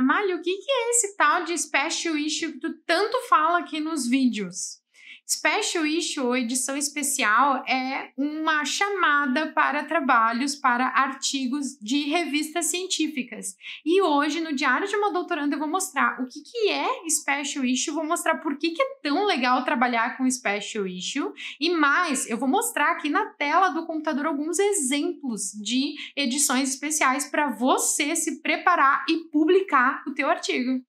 Amália, o que, que é esse tal de special issue que tu tanto fala aqui nos vídeos? Special Issue, ou edição especial, é uma chamada para trabalhos, para artigos de revistas científicas. E hoje, no Diário de uma Doutoranda, eu vou mostrar o que, que é Special Issue, vou mostrar por que, que é tão legal trabalhar com Special Issue, e mais, eu vou mostrar aqui na tela do computador alguns exemplos de edições especiais para você se preparar e publicar o teu artigo.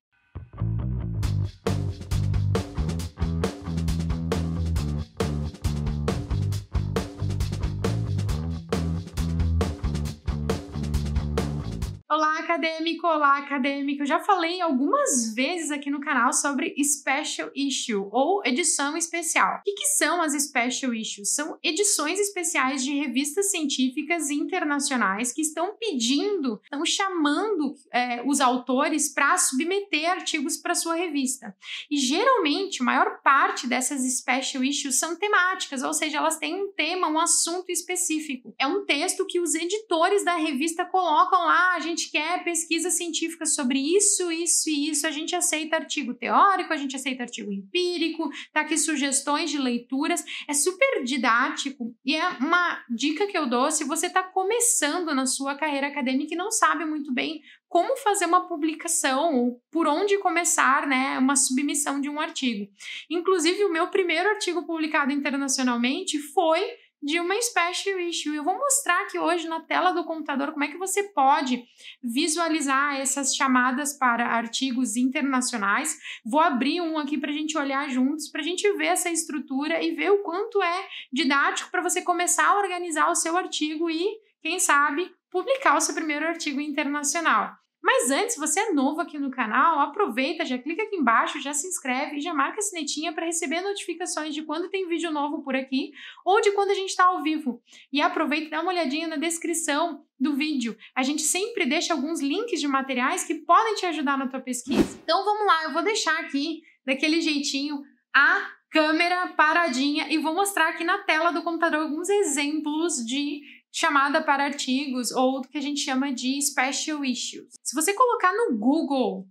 Olá, acadêmico! Olá, acadêmico! Eu já falei algumas vezes aqui no canal sobre Special Issue ou edição especial. O que, que são as Special Issues? São edições especiais de revistas científicas internacionais que estão pedindo, estão chamando é, os autores para submeter artigos para sua revista. E geralmente, a maior parte dessas Special Issues são temáticas, ou seja, elas têm um tema, um assunto específico. É um texto que os editores da revista colocam lá, a gente gente quer pesquisa científica sobre isso, isso e isso. A gente aceita artigo teórico, a gente aceita artigo empírico, tá aqui sugestões de leituras. É super didático e é uma dica que eu dou se você está começando na sua carreira acadêmica e não sabe muito bem como fazer uma publicação ou por onde começar, né, uma submissão de um artigo. Inclusive, o meu primeiro artigo publicado internacionalmente foi de uma special issue. Eu vou mostrar aqui hoje na tela do computador como é que você pode visualizar essas chamadas para artigos internacionais. Vou abrir um aqui para a gente olhar juntos, para a gente ver essa estrutura e ver o quanto é didático para você começar a organizar o seu artigo e, quem sabe, publicar o seu primeiro artigo internacional. Mas antes, você é novo aqui no canal, aproveita, já clica aqui embaixo, já se inscreve e já marca a sinetinha para receber notificações de quando tem vídeo novo por aqui ou de quando a gente está ao vivo. E aproveita e dá uma olhadinha na descrição do vídeo. A gente sempre deixa alguns links de materiais que podem te ajudar na tua pesquisa. Então vamos lá, eu vou deixar aqui daquele jeitinho a câmera paradinha e vou mostrar aqui na tela do computador alguns exemplos de chamada para artigos ou do que a gente chama de special issues. Se você colocar no Google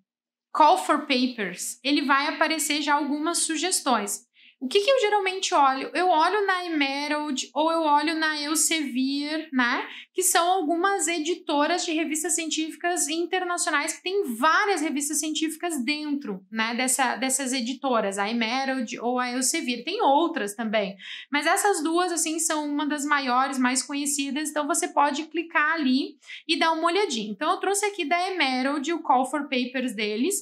Call for Papers, ele vai aparecer já algumas sugestões. O que, que eu geralmente olho? Eu olho na Emerald ou eu olho na Elsevier, né? Que são algumas editoras de revistas científicas internacionais que tem várias revistas científicas dentro, né? Dessa, dessas editoras, a Emerald ou a Elsevier. Tem outras também, mas essas duas, assim, são uma das maiores, mais conhecidas. Então você pode clicar ali e dar uma olhadinha. Então eu trouxe aqui da Emerald o Call for Papers deles.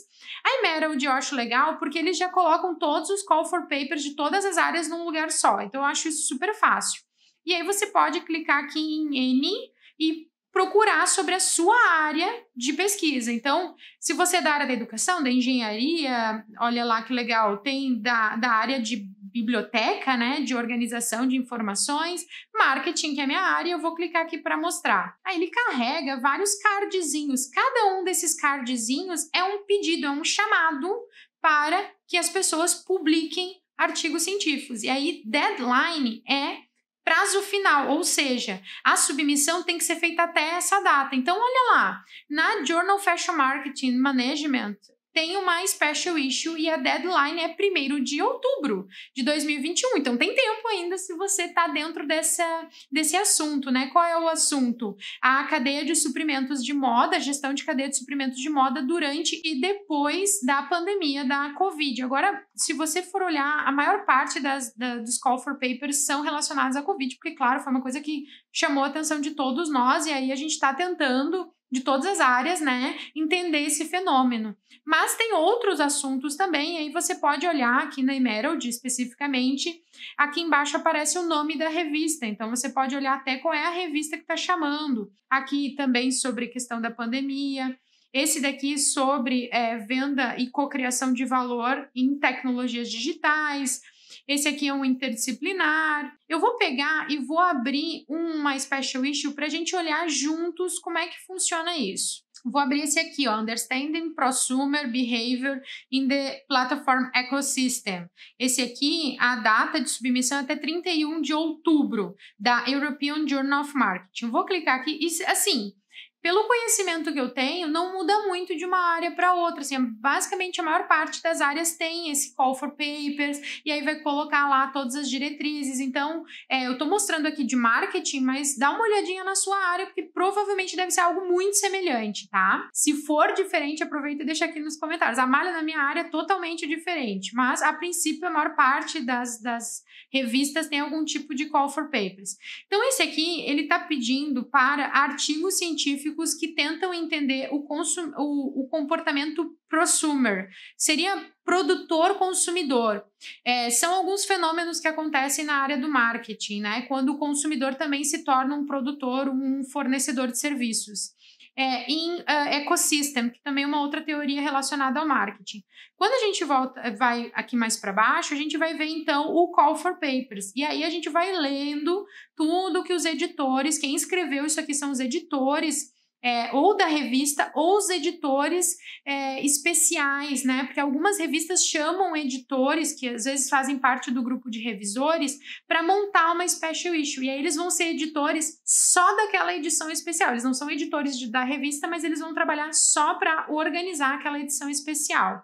A Emerald eu acho legal porque eles já colocam todos os Call for Papers de todas as áreas num lugar só. Então, eu acho isso super fácil. E aí você pode clicar aqui em N e procurar sobre a sua área de pesquisa. Então, se você é da área da educação, da engenharia, olha lá que legal, tem da, da área de biblioteca, né, de organização de informações, marketing, que é minha área, eu vou clicar aqui para mostrar. Aí ele carrega vários cardzinhos. Cada um desses cardzinhos é um pedido, é um chamado para que as pessoas publiquem artigos científicos. E aí, deadline é prazo final, ou seja, a submissão tem que ser feita até essa data. Então, olha lá, na Journal Fashion Marketing Management, tem uma special issue e a deadline é 1 de outubro de 2021. Então tem tempo ainda se você está dentro dessa, desse assunto, né? Qual é o assunto? A cadeia de suprimentos de moda, a gestão de cadeia de suprimentos de moda durante e depois da pandemia da Covid. Agora, se você for olhar, a maior parte das, da, dos call for papers são relacionados à Covid, porque, claro, foi uma coisa que chamou a atenção de todos nós e aí a gente está tentando de todas as áreas, né, entender esse fenômeno. Mas tem outros assuntos também, aí você pode olhar aqui na Emerald especificamente, aqui embaixo aparece o nome da revista, então você pode olhar até qual é a revista que está chamando. Aqui também sobre questão da pandemia, esse daqui sobre é, venda e cocriação de valor em tecnologias digitais, esse aqui é um interdisciplinar. Eu vou pegar e vou abrir uma special issue para a gente olhar juntos como é que funciona isso. Vou abrir esse aqui, ó, Understanding Prosumer Behavior in the Platform Ecosystem. Esse aqui, a data de submissão é até 31 de outubro da European Journal of Marketing. Vou clicar aqui e, assim, pelo conhecimento que eu tenho, não muda muito de uma área para outra. Assim, basicamente, a maior parte das áreas tem esse call for papers, e aí vai colocar lá todas as diretrizes. Então, é, eu estou mostrando aqui de marketing, mas dá uma olhadinha na sua área, porque provavelmente deve ser algo muito semelhante, tá? Se for diferente, aproveita e deixa aqui nos comentários. A malha na minha área é totalmente diferente, mas a princípio, a maior parte das, das revistas tem algum tipo de call for papers. Então, esse aqui, ele está pedindo para artigos científicos científicos que tentam entender o, consum, o, o comportamento prosumer. Seria produtor-consumidor. É, são alguns fenômenos que acontecem na área do marketing, né? Quando o consumidor também se torna um produtor, um fornecedor de serviços. É, em uh, ecosystem, que também é uma outra teoria relacionada ao marketing. Quando a gente volta, vai aqui mais para baixo, a gente vai ver então o call for papers. E aí a gente vai lendo tudo que os editores, quem escreveu isso aqui são os editores é, ou da revista ou os editores é, especiais, né? Porque algumas revistas chamam editores, que às vezes fazem parte do grupo de revisores, para montar uma special issue. E aí eles vão ser editores só daquela edição especial. Eles não são editores de, da revista, mas eles vão trabalhar só para organizar aquela edição especial.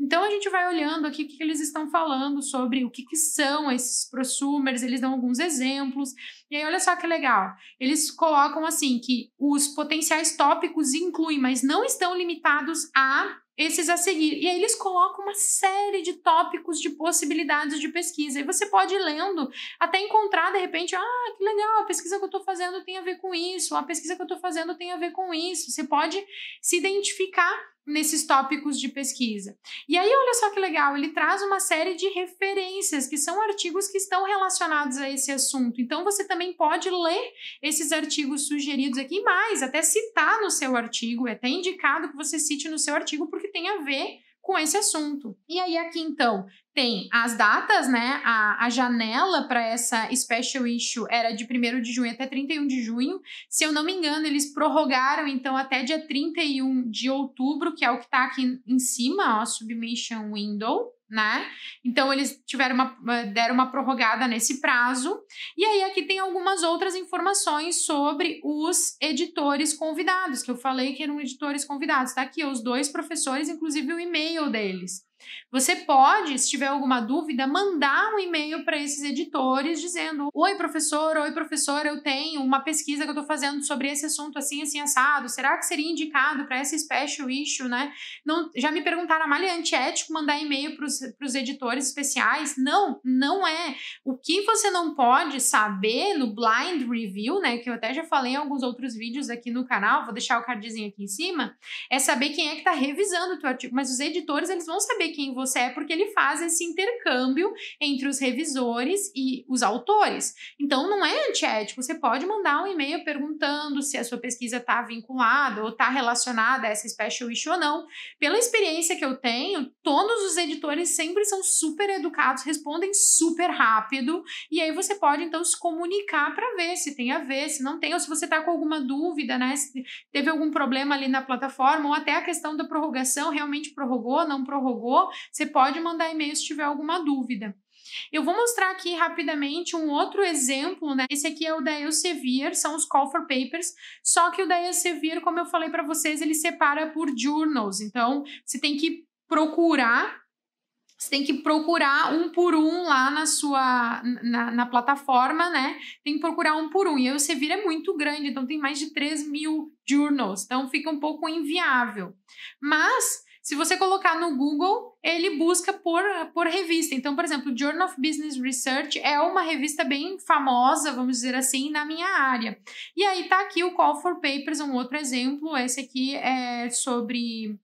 Então a gente vai olhando aqui o que, eles estão falando sobre o que, que são esses prosumers, eles dão alguns exemplos. E aí olha só que legal, eles colocam assim que os potenciais tópicos incluem, mas não estão limitados a esses a seguir. E aí eles colocam uma série de tópicos de possibilidades de pesquisa. E você pode ir lendo até encontrar, de repente, ah, que legal, a pesquisa que eu estou fazendo tem a ver com isso, a pesquisa que eu estou fazendo tem a ver com isso. Você pode se identificar nesses tópicos de pesquisa. E aí, olha só que legal, ele traz uma série de referências, que são artigos que estão relacionados a esse assunto. Então, você também pode ler esses artigos sugeridos aqui, mais, até citar no seu artigo, é até indicado que você cite no seu artigo, porque tem a ver com esse assunto. E aí, aqui então, tem as datas, né? A, a janela para essa special issue era de 1 de junho até 31 de junho. Se eu não me engano, eles prorrogaram então até dia 31 de outubro, que é o que está aqui em cima, ó, Submission Window né? Então eles tiveram uma, eh, deram uma prorrogada nesse prazo. E aí aqui tem algumas outras informações sobre os editores convidados, que eu falei que eram editores convidados. Tá aqui os dois professores, inclusive o e-mail deles. Você pode, se tiver alguma dúvida, mandar um e-mail para esses editores dizendo: Oi, professor, oi, professor, eu tenho uma pesquisa que eu estou fazendo sobre esse assunto assim, assim, assado. Será que seria indicado para essa special issue, né? Não, já me perguntaram, Amália, é antiético mandar e-mail para os editores especiais? Não, não é. O que você não pode saber no blind review, né? Que eu até já falei em alguns outros vídeos aqui no canal, vou deixar o cardzinho aqui em cima, é saber quem é que está revisando o teu artigo. Mas os editores, eles vão saber quem você é, porque ele faz esse intercâmbio entre os revisores e os autores. Então, não é antiético. Você pode mandar um e-mail perguntando se a sua pesquisa está vinculada ou está relacionada a essa special issue ou não. Pela experiência que eu tenho, todos os editores sempre são super educados, respondem super rápido. E aí você pode, então, se comunicar para ver se tem a ver, se não tem, ou se você está com alguma dúvida, né? Se teve algum problema ali na plataforma, ou até a questão da prorrogação, realmente prorrogou, não prorrogou falou, você pode mandar e-mail se tiver alguma dúvida. Eu vou mostrar aqui rapidamente um outro exemplo, né? Esse aqui é o da Elsevier, são os call for papers, só que o da Elsevier, como eu falei para vocês, ele separa por journals. Então, você tem que procurar você tem que procurar um por um lá na sua na, na, plataforma, né? Tem que procurar um por um. E a o é muito grande, então tem mais de 3 mil journals, então fica um pouco inviável. Mas se você colocar no Google, ele busca por, por revista. Então, por exemplo, Journal of Business Research é uma revista bem famosa, vamos dizer assim, na minha área. E aí tá aqui o Call for Papers, um outro exemplo. Esse aqui é sobre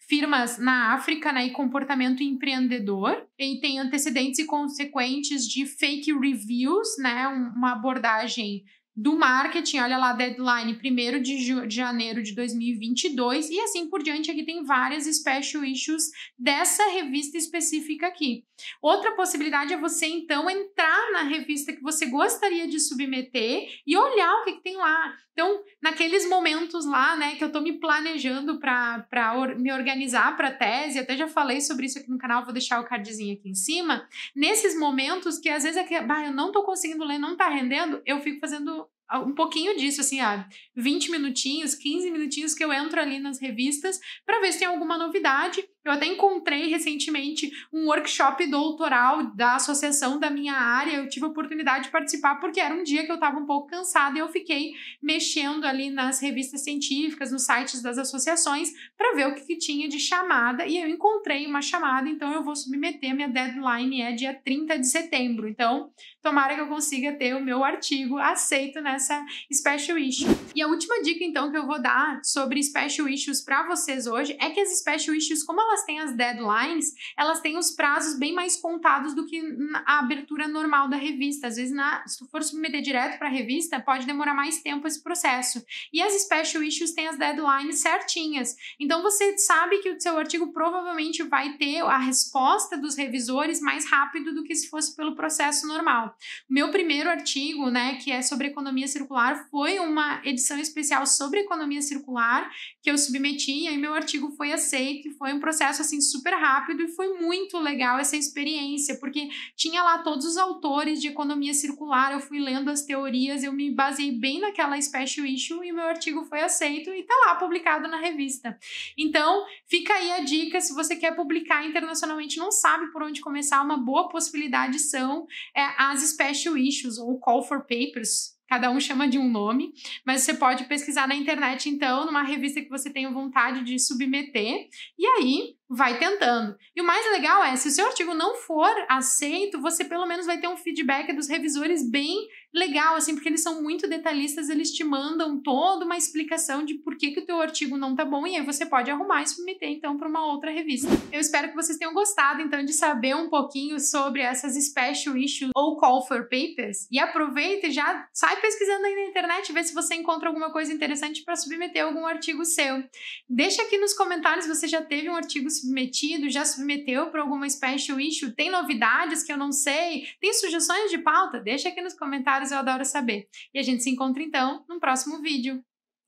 firmas na África né, e comportamento empreendedor. E tem antecedentes e consequentes de fake reviews, né, uma abordagem do marketing, olha lá, deadline 1 de, de janeiro de 2022 e assim por diante. Aqui tem várias special issues dessa revista específica aqui. Outra possibilidade é você então entrar na revista que você gostaria de submeter e olhar o que, que tem lá. Então, naqueles momentos lá, né, que eu tô me planejando para or, me organizar para tese, até já falei sobre isso aqui no canal, vou deixar o cardzinho aqui em cima. Nesses momentos que às vezes é que, bah, eu não tô conseguindo ler, não tá rendendo, eu fico fazendo um pouquinho disso, assim, ah, 20 minutinhos, 15 minutinhos que eu entro ali nas revistas para ver se tem alguma novidade eu até encontrei recentemente um workshop doutoral da associação da minha área. Eu tive a oportunidade de participar porque era um dia que eu estava um pouco cansada e eu fiquei mexendo ali nas revistas científicas, nos sites das associações, para ver o que, que, tinha de chamada. E eu encontrei uma chamada, então eu vou submeter. Minha deadline é dia 30 de setembro. Então, tomara que eu consiga ter o meu artigo aceito nessa Special Issue. E a última dica, então, que eu vou dar sobre Special Issues para vocês hoje é que as Special Issues, como elas têm as deadlines, elas têm os prazos bem mais contados do que a abertura normal da revista. Às vezes, na, se tu for submeter direto para a revista, pode demorar mais tempo esse processo. E as special issues têm as deadlines certinhas. Então, você sabe que o seu artigo provavelmente vai ter a resposta dos revisores mais rápido do que se fosse pelo processo normal. Meu primeiro artigo, né, que é sobre economia circular, foi uma edição especial sobre economia circular que eu submeti e meu artigo foi aceito e foi um processo processo assim super rápido e foi muito legal essa experiência, porque tinha lá todos os autores de economia circular, eu fui lendo as teorias, eu me baseei bem naquela special issue e meu artigo foi aceito e tá lá publicado na revista. Então, fica aí a dica, se você quer publicar internacionalmente, não sabe por onde começar, uma boa possibilidade são é, as special issues ou call for papers, cada um chama de um nome, mas você pode pesquisar na internet, então, numa revista que você tenha vontade de submeter, e aí vai tentando. E o mais legal é, se o seu artigo não for aceito, você pelo menos vai ter um feedback dos revisores bem legal, assim, porque eles são muito detalhistas, eles te mandam toda uma explicação de por que, que o teu artigo não tá bom, e aí você pode arrumar e submeter, então, para uma outra revista. Eu espero que vocês tenham gostado, então, de saber um pouquinho sobre essas special issues ou call for papers, e aproveita e já sai pesquisando aí na internet, vê se você encontra alguma coisa interessante para submeter algum artigo seu. Deixa aqui nos comentários se você já teve um artigo submetido, já submeteu para alguma special issue? Tem novidades que eu não sei? Tem sugestões de pauta? Deixa aqui nos comentários, eu adoro saber. E a gente se encontra então no próximo vídeo.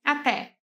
Até!